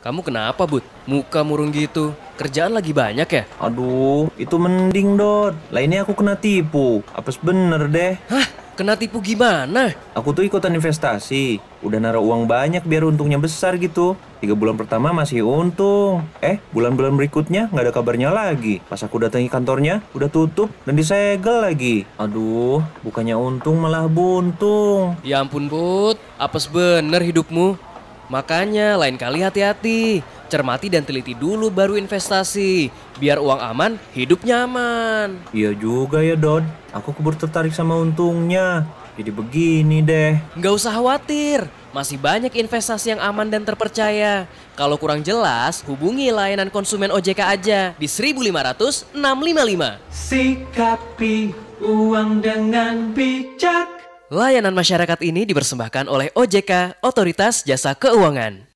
Kamu kenapa, Bud? Muka murung gitu. Kerjaan lagi banyak ya? Aduh, itu mending, Dot. ini aku kena tipu. Apes bener deh. Hah? Kena tipu gimana? Aku tuh ikutan investasi. Udah naruh uang banyak biar untungnya besar gitu. Tiga bulan pertama masih untung. Eh, bulan-bulan berikutnya nggak ada kabarnya lagi. Pas aku datangi kantornya, udah tutup dan disegel lagi. Aduh, bukannya untung malah buntung. Ya ampun, Bud. Apes bener hidupmu. Makanya lain kali hati-hati, cermati dan teliti dulu baru investasi, biar uang aman, hidup nyaman. Iya juga ya Don, aku keburu tertarik sama untungnya. Jadi begini deh. Nggak usah khawatir, masih banyak investasi yang aman dan terpercaya. Kalau kurang jelas, hubungi layanan konsumen OJK aja di 1500 655. Sikapi uang dengan bijak. Layanan masyarakat ini dipersembahkan oleh OJK, Otoritas Jasa Keuangan.